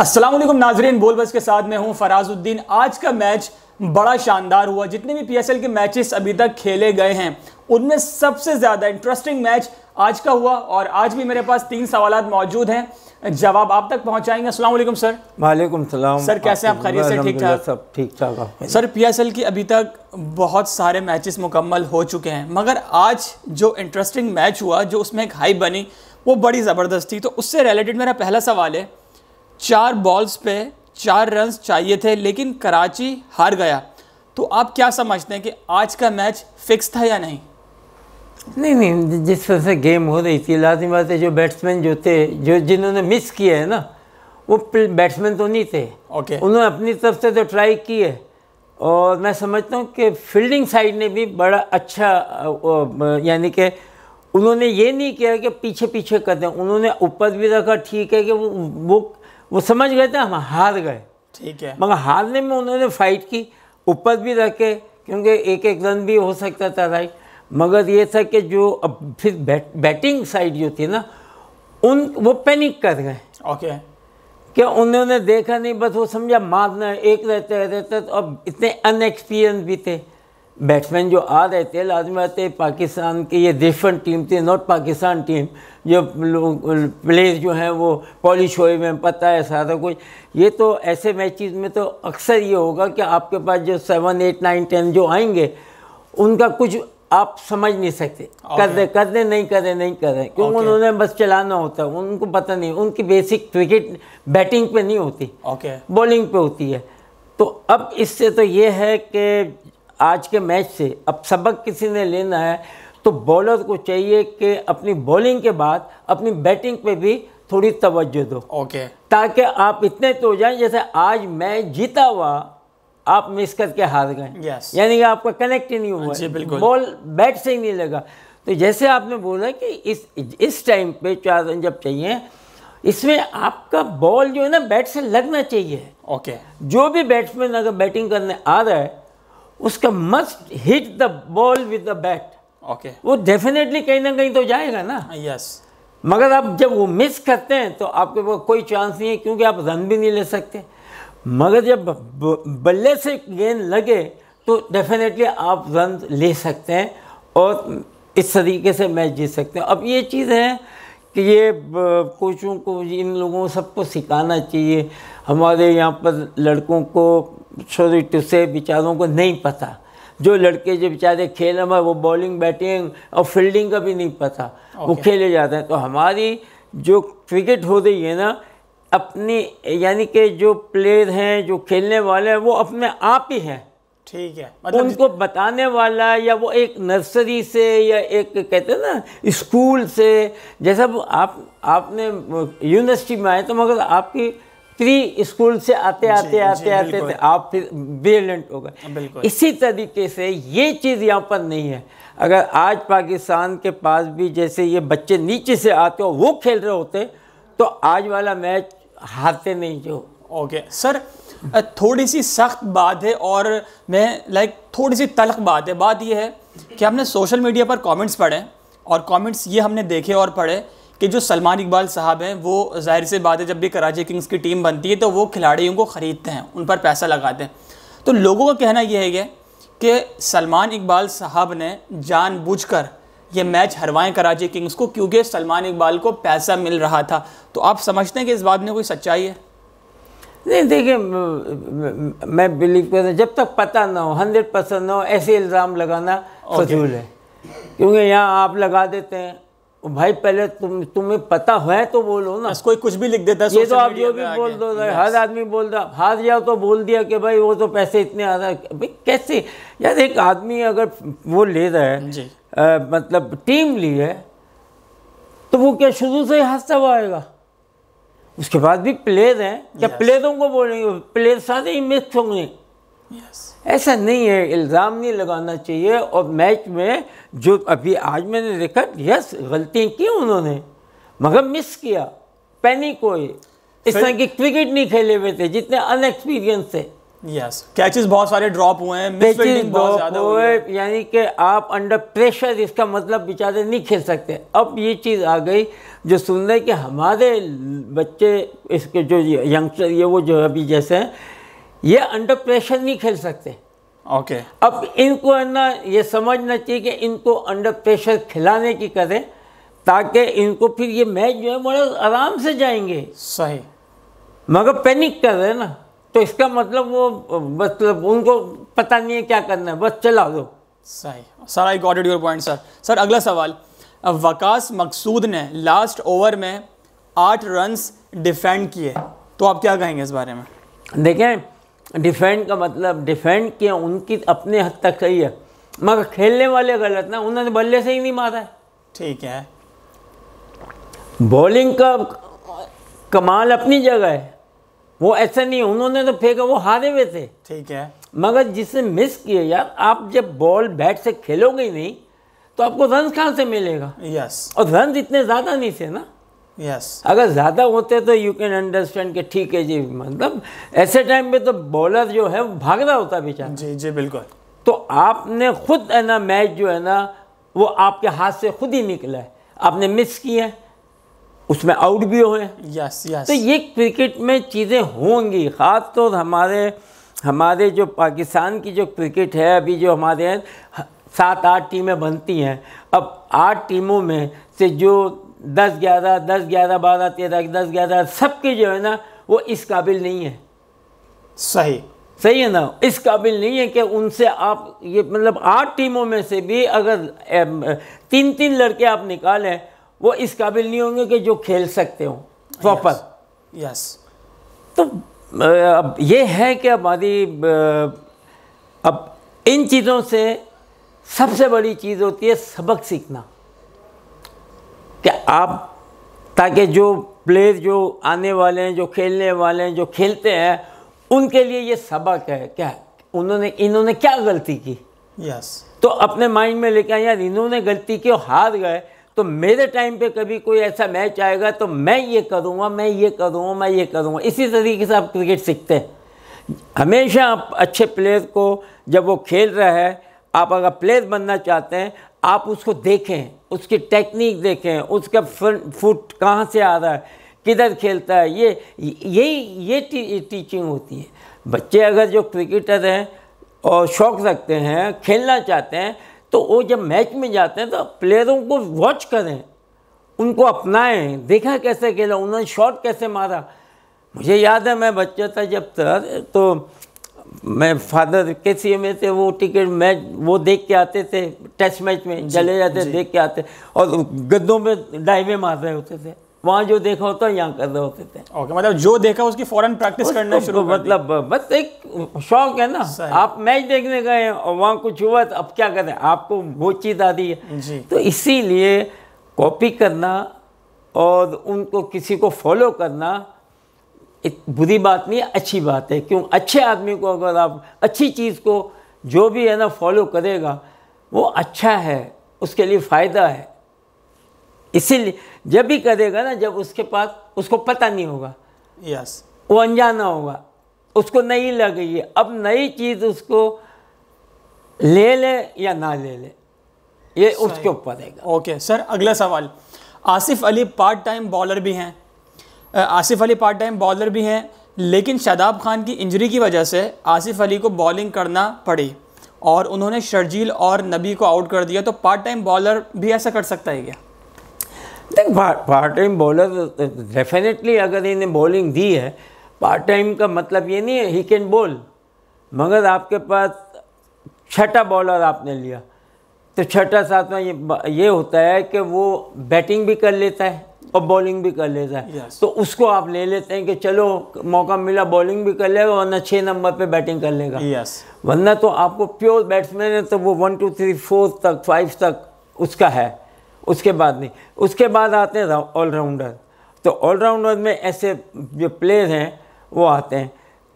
असलम नाजरीन बोलबस के साथ मैं हूं फराजुद्दीन आज का मैच बड़ा शानदार हुआ जितने भी पीएसएल के मैचेस अभी तक खेले गए हैं उनमें सबसे ज़्यादा इंटरेस्टिंग मैच आज का हुआ और आज भी मेरे पास तीन सवाल मौजूद हैं जवाब आप तक पहुंचाएंगे असल सर वालेकुम सलाम सर कैसे आप खरीद से ठीक ठाक सब ठीक ठाक सर पीएसएल के अभी तक बहुत सारे मैचेस मुकम्मल हो चुके हैं मगर आज जो इंटरेस्टिंग मैच हुआ जो उसमें एक हाई बनी वो बड़ी ज़बरदस्त थी तो उससे रिलेटेड मेरा पहला सवाल है चार बॉल्स पे चार रन्स चाहिए थे लेकिन कराची हार गया तो आप क्या समझते हैं कि आज का मैच फिक्स था या नहीं नहीं नहीं जिस तरह से गेम हो रही थी लाजमी बात है जो बैट्समैन जो थे जो जिन्होंने मिस किया है ना वो बैट्समैन तो नहीं थे ओके okay. उन्होंने अपनी तरफ से तो ट्राई की है और मैं समझता हूँ कि फील्डिंग साइड ने भी बड़ा अच्छा यानी कि उन्होंने ये नहीं किया कि पीछे पीछे कर दें उन्होंने ऊपर भी रखा ठीक है कि वो वो वो समझ गए थे हम हार गए ठीक है मगर हारने में उन्होंने फाइट की ऊपर भी रखे क्योंकि एक एक रन भी हो सकता था राइट मगर ये था कि जो अब फिर बैट, बैटिंग साइड जो थी ना उन वो पैनिक कर गए ओके क्या कि उन्होंने देखा नहीं बस वो समझा मारना एक रहते रहते तो अब इतने अनएक्सपीरियंस भी थे बैट्समैन जो आ रहे थे लाजमी आते पाकिस्तान की ये डिफरेंट टीम थी नॉट पाकिस्तान टीम जो प्लेयर जो हैं वो पॉलिश हुए में पता है सारा कुछ ये तो ऐसे मैचेस में तो अक्सर ये होगा कि आपके पास जो सेवन एट नाइन टेन जो आएंगे उनका कुछ आप समझ नहीं सकते okay. कर दे कर दे नहीं कर दे नहीं कर दे क्योंकि okay. उन्होंने बस चलाना होता है उनको पता नहीं उनकी बेसिक क्रिकेट बैटिंग पे नहीं होती ओके okay. बॉलिंग पे होती है तो अब इससे तो ये है कि आज के मैच से अब सबक किसी ने लेना है तो बॉलर को चाहिए कि अपनी बॉलिंग के बाद अपनी बैटिंग पे भी थोड़ी तवज्जो दो ओके okay. ताकि आप इतने तो जाएं जैसे आज मैच जीता हुआ आप मिस करके हार गए yes. यानी कि आपका कनेक्ट ही नहीं हुआ बॉल बैट से ही नहीं लगा तो जैसे आपने बोला कि इस इस टाइम पे चार रन जब चाहिए इसमें आपका बॉल जो है ना बैट से लगना चाहिए ओके okay. जो भी बैट्समैन अगर बैटिंग करने आ रहा है उसका must hit the ball with the bat okay वो डेफिनेटली कहीं ना कहीं तो जाएगा ना यस yes. मगर आप जब वो मिस करते हैं तो आपके पास कोई चांस नहीं है क्योंकि आप रन भी नहीं ले सकते मगर जब बल्ले से गेंद लगे तो डेफिनेटली आप रन ले सकते हैं और इस तरीके से मैच जीत सकते हैं अब ये चीज़ है कि ये कोचों को इन लोगों सबको सिखाना चाहिए हमारे यहाँ पर लड़कों को सॉरी टू से बेचारों को नहीं पता जो लड़के जो बेचारे खेल में वो बॉलिंग बैटिंग और फील्डिंग का भी नहीं पता okay. वो खेले जाते हैं तो हमारी जो क्रिकेट हो रही है ना अपनी यानी कि जो प्लेयर हैं जो खेलने वाले हैं वो अपने आप ही हैं ठीक है मतलब उनको बताने वाला या वो एक नर्सरी से या एक कहते हैं ना स्कूल से जैसा आप आपने यूनिवर्सिटी में आए तो मगर आपकी प्री स्कूल से आते आते आते आते थे आप फिर वेलेंट हो गए हाँ, इसी तरीके से ये चीज़ यहाँ पर नहीं है अगर आज पाकिस्तान के पास भी जैसे ये बच्चे नीचे से आते हो वो खेल रहे होते तो आज वाला मैच हारते नहीं जो ओके सर थोड़ी सी सख्त बात है और मैं लाइक थोड़ी सी तलख बात है बात यह है कि हमने सोशल मीडिया पर कमेंट्स पढ़े और कमेंट्स ये हमने देखे और पढ़े कि जो सलमान इकबाल साहब हैं वो जाहिर सी बात है जब भी कराची किंग्स की टीम बनती है तो वो खिलाड़ियों को ख़रीदते हैं उन पर पैसा लगाते हैं तो लोगों का कहना यह है कि सलमान इकबाल साहब ने जानबूझकर ये मैच हरवाएं कराची किंग्स को क्योंकि सलमान इकबाल को पैसा मिल रहा था तो आप समझते हैं कि इस बात में कोई सच्चाई है नहीं देखिए मैं बिलीव कर जब तक पता ना हो हंड्रेड परसेंट ना हो ऐसे इल्ज़ाम लगाना फजूल है क्योंकि यहाँ आप लगा देते हैं भाई पहले तुम तुम्हें पता है तो बोलो ना कोई कुछ भी लिख देता है ये तो आप जो भी बोल दो हर आदमी बोल दो हार जाओ तो बोल दिया कि भाई वो तो पैसे इतने आ रहा भाई कैसे यार एक आदमी अगर वो ले रहा है आ, मतलब टीम ली है तो वो क्या शुरू से ही हादसा हुआ आएगा उसके बाद भी प्लेयर हैं क्या प्लेयरों को बोलेंगे प्लेयर सारे ही मिक्स होंगे ऐसा नहीं है इल्ज़ाम नहीं लगाना चाहिए और मैच में जो अभी आज मैंने देखा यस गलतियाँ की उन्होंने मगर मिस किया पैनी कोई इस तरह की क्रिकेट नहीं खेले हुए थे जितने अनएक्सपीरियंस थे यस कैचेस बहुत सारे ड्रॉप हुए हैं मिस बहुत हुए यानी कि आप अंडर प्रेशर इसका मतलब बेचारे नहीं खेल सकते अब ये चीज़ आ गई जो सुन रहे कि हमारे बच्चे इसके जो यंगस्टर ये वो जो अभी जैसे हैं ये अंडर प्रेशर नहीं खेल सकते ओके okay. अब इनको है ना ये समझना चाहिए कि इनको अंडर प्रेशर खिलाने की करें ताकि इनको फिर ये मैच जो है बड़े आराम से जाएंगे सही मगर पैनिक कर रहे ना तो इसका मतलब वो मतलब उनको पता नहीं है क्या करना है बस चला दो सही sir I got it your point sir sir अगला सवाल वकास मकसूद ने लास्ट ओवर में आठ रन्स डिफेंड किए तो आप क्या कहेंगे इस बारे में देखें डिफेंड का मतलब डिफेंड किया उनकी अपने हद तक सही है मगर खेलने वाले गलत ना उन्होंने बल्ले से ही नहीं मारा है ठीक है बॉलिंग का कमाल अपनी जगह है वो ऐसा नहीं उन्होंने तो फेंका वो हारे हुए थे ठीक है मगर जिसे मिस किए यार आप जब बॉल बैट से खेलोगे नहीं तो आपको रन कहाँ से मिलेगा यस और रन इतने ज़्यादा नहीं थे ना yes. अगर ज़्यादा होते तो यू कैन अंडरस्टैंड कि ठीक है जी मतलब ऐसे टाइम पे तो बॉलर जो है वो भागना होता बेचारा जी जी बिल्कुल तो आपने खुद है ना मैच जो है ना वो आपके हाथ से खुद ही निकला है आपने मिस किया है उसमें आउट भी हुए यस यस तो ये क्रिकेट में चीज़ें होंगी ख़ास तो हमारे हमारे जो पाकिस्तान की जो क्रिकेट है अभी जो हमारे सात आठ टीमें बनती हैं अब आठ टीमों में से जो दस ग्यारह दस ग्यारह बारह तेरह दस ग्यारह सबके जो है ना वो इस काबिल नहीं है सही सही है ना इस काबिल नहीं है कि उनसे आप ये मतलब आठ टीमों में से भी अगर तीन तीन लड़के आप निकालें वो इस काबिल नहीं होंगे कि जो खेल सकते हो प्रॉपर यस, तो अब ये है कि हमारी अब इन चीज़ों से सबसे बड़ी चीज़ होती है सबक सीखना कि आप ताकि जो प्लेयर जो आने वाले हैं जो खेलने वाले हैं जो खेलते हैं उनके लिए ये सबक है क्या उन्होंने इन्होंने क्या गलती की यस तो अपने माइंड में लेके आए यार इन्होंने गलती की और हार गए तो मेरे टाइम पे कभी कोई ऐसा मैच आएगा तो मैं ये करूँगा मैं ये करूँगा मैं ये करूँगा इसी तरीके से आप क्रिकेट सीखते हैं हमेशा आप अच्छे प्लेयर को जब वो खेल रहा है आप अगर प्लेयर बनना चाहते हैं आप उसको देखें उसकी टेक्निक देखें उसका फुट कहाँ से आ रहा है किधर खेलता है ये यही ये टी, टीचिंग होती है बच्चे अगर जो क्रिकेटर हैं और शौक रखते हैं खेलना चाहते हैं तो वो जब मैच में जाते हैं तो प्लेयरों को वॉच करें उनको अपनाएं देखा कैसे खेला उन्होंने शॉट कैसे मारा मुझे याद है मैं बच्चा था जब तर तो मैं फादर के सी में थे वो टिकट मैच वो देख के आते थे टेस्ट मैच में चले जाते देख के आते और गद्दों में डाइवे मार रहे होते थे वहाँ जो देखा होता है यहाँ कर रहे होते थे ओके मतलब जो देखा उसकी फॉरन प्रैक्टिस करना शुरू मतलब बस एक शौक है ना आप मैच देखने गए और वहाँ कुछ हुआ तो अब क्या करें आपको वो चीज़ आ रही है तो इसीलिए कॉपी करना और उनको किसी को फॉलो करना बुरी बात नहीं अच्छी बात है क्यों अच्छे आदमी को अगर आप अच्छी चीज़ को जो भी है ना फॉलो करेगा वो अच्छा है उसके लिए फ़ायदा है इसीलिए जब भी करेगा ना जब उसके पास उसको पता नहीं होगा यस yes. वो अनजाना होगा उसको नहीं लगेगी अब नई चीज़ उसको ले ले या ना ले ले ये उसके ऊपर रहेगा ओके सर अगला सवाल Asif Ali part time bowler भी हैं Asif Ali part time bowler भी हैं लेकिन शादाब खान की इंजरी की वजह से आसिफ अली को बॉलिंग करना पड़ी और उन्होंने शर्जील और नबी को आउट कर दिया तो पार्ट टाइम बॉलर भी ऐसा कर सकता है क्या देख पार्ट टाइम बॉलर डेफिनेटली अगर इन्हें बॉलिंग दी है पार्ट टाइम का मतलब ये नहीं है ही कैन बॉल मगर आपके पास छठा बॉलर आपने लिया तो छठा में ये ये होता है कि वो बैटिंग भी कर लेता है और बॉलिंग भी कर लेता है yes. तो उसको आप ले लेते हैं कि चलो मौका मिला बॉलिंग भी कर लेगा वरना छः नंबर पे बैटिंग कर लेगा yes. वरना तो आपको प्योर बैट्समैन है तो वो वन टू थ्री फोर तक फाइव तक उसका है उसके बाद नहीं उसके बाद आते हैं ऑलराउंडर तो ऑलराउंडर में ऐसे जो प्लेयर हैं वो आते हैं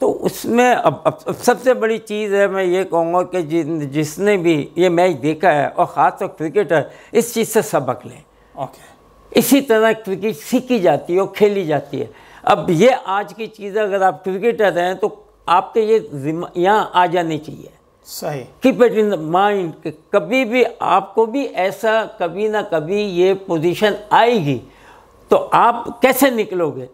तो उसमें अब, अब, अब सबसे बड़ी चीज़ है मैं ये कहूँगा कि जि, जिसने भी ये मैच देखा है और ख़ासतौर क्रिकेटर इस चीज़ से सबक लें ओके okay. इसी तरह क्रिकेट सीखी जाती है और खेली जाती है अब ये आज की चीज़ अगर आप क्रिकेटर हैं तो आपके ये यहाँ आ जानी चाहिए सही keep it in the mind कभी भी आपको भी ऐसा कभी ना कभी ये पोजीशन आएगी तो आप कैसे निकलोगे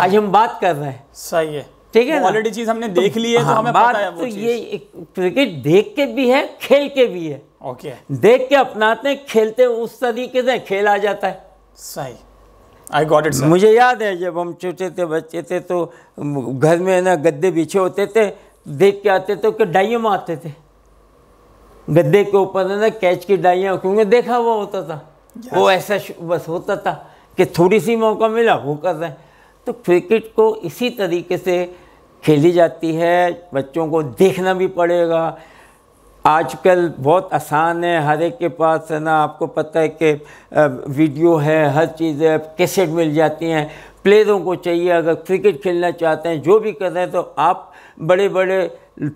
आज हम बात कर रहे हैं सही है ठीक है ऑलरेडी चीज हमने तो देख ली है तो, हाँ, हमें पता है वो तो ये क्रिकेट देख के भी है खेल के भी है ओके देख के अपनाते हैं खेलते उस तरीके से खेल आ जाता है सही आई गॉट इट मुझे याद है जब हम छोटे थे बच्चे थे तो घर में ना गद्दे बिछे होते थे देख के आते तो कि डाइयों मारते थे गद्दे के ऊपर ना कैच की डाइयाँ क्योंकि देखा हुआ होता था वो ऐसा बस होता था कि थोड़ी सी मौका मिला वो कर रहे हैं तो क्रिकेट को इसी तरीके से खेली जाती है बच्चों को देखना भी पड़ेगा आजकल बहुत आसान है हर एक के पास है ना आपको पता है कि वीडियो है हर चीज़ है कैसेट मिल जाती हैं प्लेयरों को चाहिए अगर क्रिकेट खेलना चाहते हैं जो भी कर रहे हैं तो आप बड़े बड़े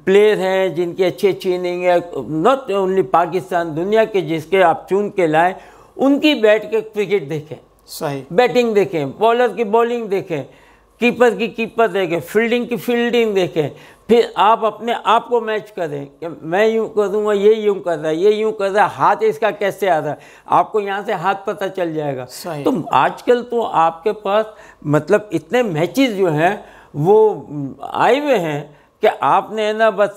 प्लेयर हैं जिनकी अच्छी अच्छी इनिंग है नॉट ओनली पाकिस्तान दुनिया के जिसके आप चुन के लाएं उनकी बैठ के क्रिकेट देखें सही बैटिंग देखें बॉलर की बॉलिंग देखें कीपर की कीपर देखें फील्डिंग की फील्डिंग देखें फिर आप अपने आप को मैच करें कि मैं यूँ करूँगा ये यूँ कर रहा है ये यूँ कर रहा है हाथ इसका कैसे आ रहा है आपको यहाँ से हाथ पता चल जाएगा तो आजकल तो आपके पास मतलब इतने मैचेस जो हैं वो आए हुए हैं कि आपने ना बस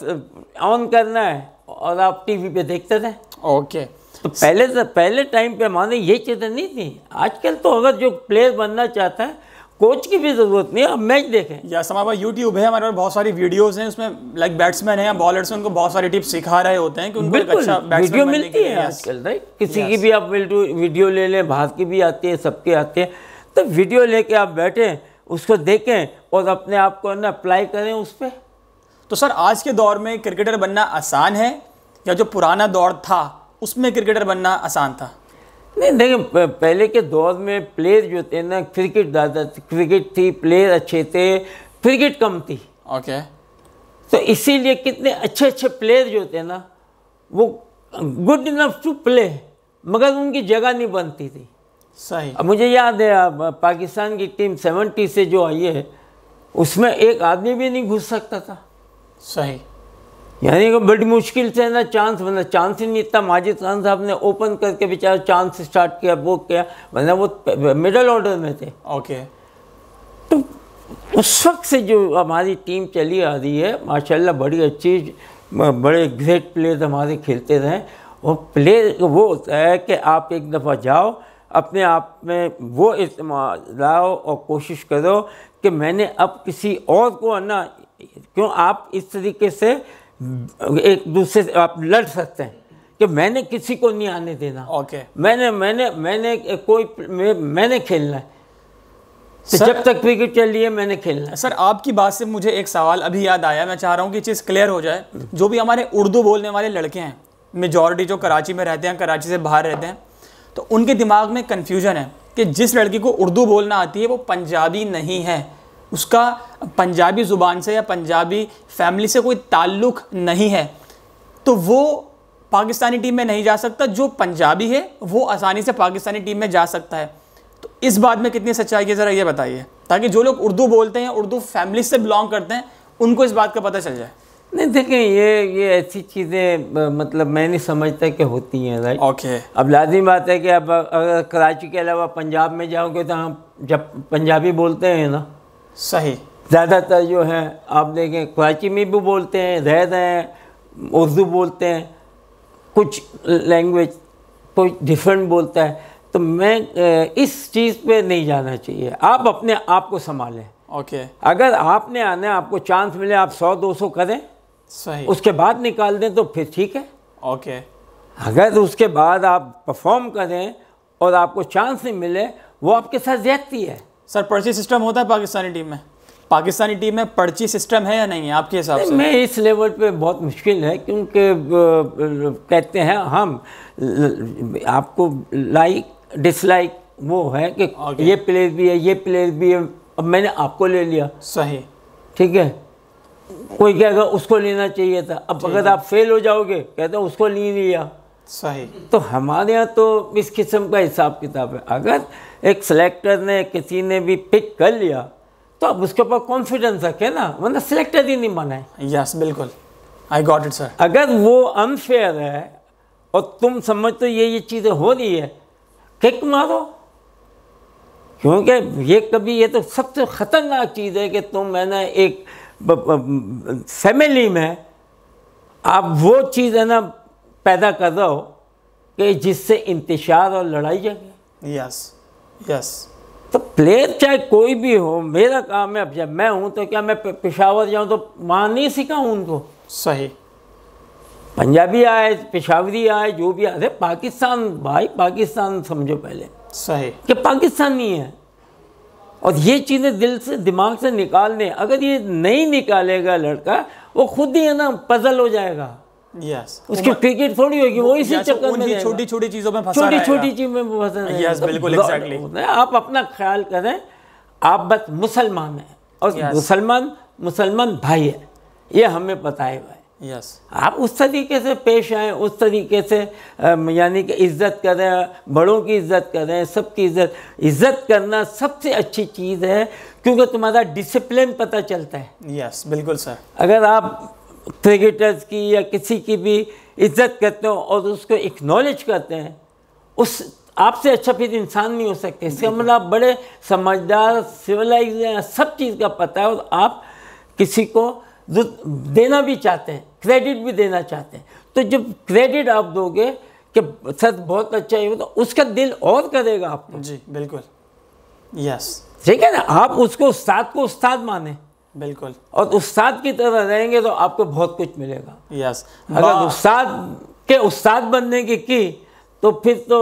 ऑन करना है और आप टीवी पे देखते थे ओके तो पहले से पहले टाइम पे माने ये चीज़ें नहीं थी आजकल तो अगर जो प्लेयर बनना चाहता है कोच की भी ज़रूरत नहीं है आप मैच देखें या समाबा यूट्यूब है हमारे पास बहुत सारी वीडियोस हैं उसमें लाइक बैट्समैन है या बॉलर्स हैं उनको बहुत सारी टिप्स सिखा रहे होते हैं कि उनको बिल्कुल अच्छा वीडियो मिलती है आजकल राइट किसी की भी आप वीडियो ले लें भारत की भी आती है सबके आते हैं तो वीडियो लेके आप बैठें उसको देखें और अपने आप को ना अप्लाई करें उस पर तो सर आज के दौर में क्रिकेटर बनना आसान है या जो पुराना दौर था उसमें क्रिकेटर बनना आसान था नहीं देखिए पहले के दौर में प्लेयर जो थे ना क्रिकेट ज़्यादा क्रिकेट थी प्लेयर अच्छे थे क्रिकेट कम थी ओके तो इसीलिए कितने अच्छे अच्छे प्लेयर जो थे ना वो गुड इनफ टू प्ले मगर उनकी जगह नहीं बनती थी सही अब मुझे याद है अब पाकिस्तान की टीम सेवेंटी से जो आई है उसमें एक आदमी भी नहीं घुस सकता था सही यानी कि बड़ी मुश्किल से ना चांस बना चांस ही नहीं इतना माजिद खान साहब ने ओपन करके बेचारा चांस स्टार्ट किया वो किया वरना मतलब वो मिडल ऑर्डर में थे ओके okay. तो उस वक्त से जो हमारी टीम चली आ रही है माशाल्लाह बड़ी अच्छी बड़े ग्रेट प्लेयर हमारे खेलते रहे और प्ले वो होता है कि आप एक दफ़ा जाओ अपने आप में वो इतमान लाओ और कोशिश करो कि मैंने अब किसी और को ना क्यों आप इस तरीके से एक दूसरे से आप लड़ सकते हैं कि मैंने किसी को नहीं आने देना ओके मैंने मैंने मैंने कोई मैं, मैंने खेलना है सर, तो जब तक क्रिकेट चल रही है मैंने खेलना है सर आपकी बात से मुझे एक सवाल अभी याद आया मैं चाह रहा हूँ कि चीज़ क्लियर हो जाए जो भी हमारे उर्दू बोलने वाले लड़के हैं मेजॉरिटी जो कराची में रहते हैं कराची से बाहर रहते हैं तो उनके दिमाग में कन्फ्यूजन है कि जिस लड़की को उर्दू बोलना आती है वो पंजाबी नहीं है उसका पंजाबी ज़ुबान से या पंजाबी फैमिली से कोई ताल्लुक़ नहीं है तो वो पाकिस्तानी टीम में नहीं जा सकता जो पंजाबी है वो आसानी से पाकिस्तानी टीम में जा सकता है तो इस बात में कितनी सच्चाई है ज़रा ये बताइए ताकि जो लोग उर्दू बोलते हैं उर्दू फैमिली से बिलोंग करते हैं उनको इस बात का पता चल जाए नहीं देखें ये ये ऐसी चीज़ें मतलब मैं नहीं समझता कि होती हैं राइट ओके अब लाजिम बात है कि अब अगर कराची के अलावा पंजाब में जाओगे तो हम जब पंजाबी बोलते हैं ना सही ज़्यादातर जो है आप देखें कराची में भी बोलते हैं रह रहे हैं उर्दू बोलते हैं कुछ लैंग्वेज कोई डिफरेंट बोलता है तो मैं इस चीज़ पे नहीं जाना चाहिए आप अपने आप को संभालें ओके okay. अगर आपने आने आपको चांस मिले आप सौ दो सौ करें सही उसके बाद निकाल दें तो फिर ठीक है ओके okay. अगर उसके बाद आप परफॉर्म करें और आपको चांस नहीं मिले वो आपके साथ ज्यादती है सर पर्ची सिस्टम होता है पाकिस्तानी टीम में पाकिस्तानी टीम में पर्ची सिस्टम है या नहीं है आपके हिसाब से मैं इस लेवल पे बहुत मुश्किल है क्योंकि कहते हैं हम आपको लाइक डिसलाइक वो है कि ये प्लेयर भी है ये प्लेयर भी है अब मैंने आपको ले लिया सही ठीक है कोई कहेगा उसको लेना चाहिए था अब अगर आप फेल हो जाओगे कहते हैं उसको नहीं लिया सही तो हमारे यहाँ तो इस किस्म का हिसाब किताब है अगर एक सिलेक्टर ने किसी ने भी पिक कर लिया तो आप उसके ऊपर कॉन्फिडेंस रखे ना मतलब सिलेक्टर ही नहीं माना है यस बिल्कुल आई गॉट इट सर अगर वो अनफेयर है और तुम समझते तो ये ये चीज़ें हो रही है किक मारो क्योंकि ये कभी ये तो सबसे ख़तरनाक चीज़ है कि तुम है ना एक फैमिली में आप वो चीज़ है ना पैदा कर रहा हो कि जिससे इंतशार और लड़ाई जगे यस यस तो प्लेयर चाहे कोई भी हो मेरा काम है अब जब मैं हूँ तो क्या मैं पेशावर जाऊँ तो मां नहीं सिखाऊँ उनको सही पंजाबी आए पेशावरी आए जो भी आए पाकिस्तान भाई पाकिस्तान समझो पहले सही कि पाकिस्तानी है और ये चीज़ें दिल से दिमाग से निकालने अगर ये नहीं निकालेगा लड़का वो खुद ही है ना पजल हो जाएगा yes. उसकी क्रिकेट थोड़ी होगी वो इसी तो चक्कर में छोटी छोटी चीज़ों में फंसा छोटी छोटी चीज़ में फंसा yes, बिल्कुल तो exactly. आप अपना ख्याल करें आप बस मुसलमान हैं और मुसलमान मुसलमान भाई है ये हमें पता है भाई यस आप उस तरीके से पेश आए उस तरीके से यानी कि इज्जत करें बड़ों की इज्जत करें सबकी इज्जत इज्जत करना सबसे अच्छी चीज़ है क्योंकि तुम्हारा डिसिप्लिन पता चलता है यस बिल्कुल सर अगर आप क्रिकेटर्स की या किसी की भी इज्जत करते हो और उसको इक्नॉलेज करते हैं उस आपसे अच्छा फिर इंसान नहीं हो सकते इसका मतलब आप बड़े समझदार सिविलाइज हैं सब चीज़ का पता है और आप किसी को देना भी चाहते हैं क्रेडिट भी देना चाहते हैं तो जब क्रेडिट आप दोगे कि सर बहुत अच्छा ही तो उसका दिल और करेगा आपको जी बिल्कुल यस ठीक है ना आप उसको उस्ताद को उस्ताद माने बिल्कुल और उस्ताद की तरह रहेंगे तो आपको बहुत कुछ मिलेगा यस अगर उस्ताद के उस्ताद बनने की की तो फिर तो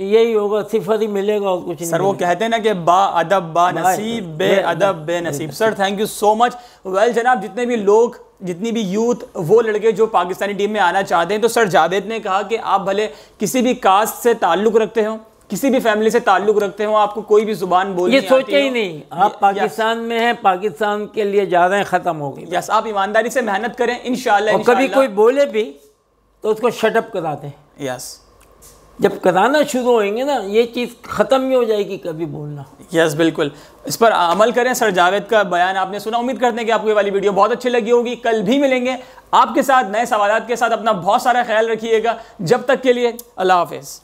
यही होगा सिफर ही मिलेगा और कुछ सर वो कहते हैं ना कि बा अदब बा नसीब बे अदब बे नसीब sir thank you so much well जनाब जितने भी लोग जितनी भी यूथ वो लड़के जो पाकिस्तानी टीम में आना चाहते हैं तो सर जावेद ने कहा कि आप भले किसी भी कास्ट से ताल्लुक़ रखते हो किसी भी फैमिली से ताल्लुक रखते हो आपको कोई भी जुबान बोल ये सोचे ही नहीं आप पाकिस्तान में हैं पाकिस्तान के लिए जा रहे हैं ख़त्म हो गए यस आप ईमानदारी से मेहनत करें इन कभी कोई बोले भी तो उसको शटअप करा दें यस जब कराना शुरू होएंगे ना ये चीज़ ख़त्म ही हो जाएगी कभी बोलना यस बिल्कुल इस पर अमल करें सर जावेद का बयान आपने सुना उम्मीद करते हैं कि आपको ये वाली वीडियो बहुत अच्छी लगी होगी कल भी मिलेंगे आपके साथ नए सवाल के साथ अपना बहुत सारा ख्याल रखिएगा जब तक के लिए अल्लाह हाफिज़